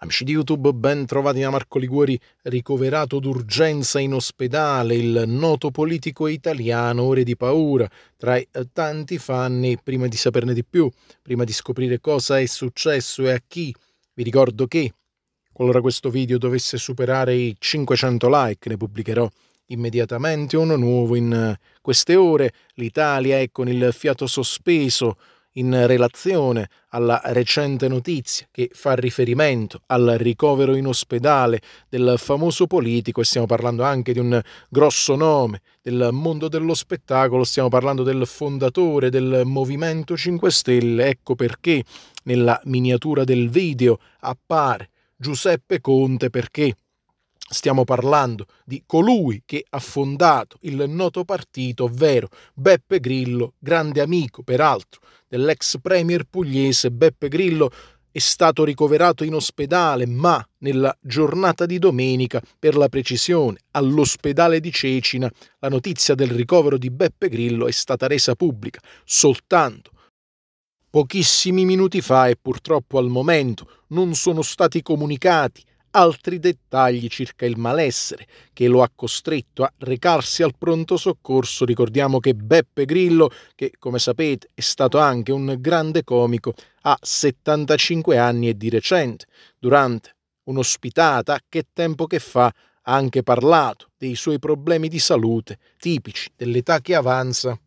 Amici di YouTube, ben trovati da Marco Liguori, ricoverato d'urgenza in ospedale, il noto politico italiano, ore di paura, tra i eh, tanti fanni, prima di saperne di più, prima di scoprire cosa è successo e a chi, vi ricordo che, qualora questo video dovesse superare i 500 like, ne pubblicherò immediatamente uno nuovo in eh, queste ore, l'Italia è con il fiato sospeso, in relazione alla recente notizia che fa riferimento al ricovero in ospedale del famoso politico e stiamo parlando anche di un grosso nome del mondo dello spettacolo, stiamo parlando del fondatore del Movimento 5 Stelle, ecco perché nella miniatura del video appare Giuseppe Conte perché Stiamo parlando di colui che ha fondato il noto partito, ovvero Beppe Grillo, grande amico peraltro dell'ex premier pugliese Beppe Grillo, è stato ricoverato in ospedale, ma nella giornata di domenica, per la precisione, all'ospedale di Cecina, la notizia del ricovero di Beppe Grillo è stata resa pubblica soltanto pochissimi minuti fa e purtroppo al momento non sono stati comunicati altri dettagli circa il malessere che lo ha costretto a recarsi al pronto soccorso. Ricordiamo che Beppe Grillo, che come sapete è stato anche un grande comico, ha 75 anni e di recente, durante un'ospitata che tempo che fa ha anche parlato dei suoi problemi di salute tipici dell'età che avanza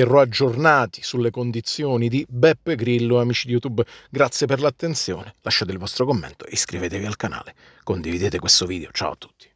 terrò aggiornati sulle condizioni di Beppe Grillo, amici di YouTube. Grazie per l'attenzione, lasciate il vostro commento, iscrivetevi al canale, condividete questo video, ciao a tutti.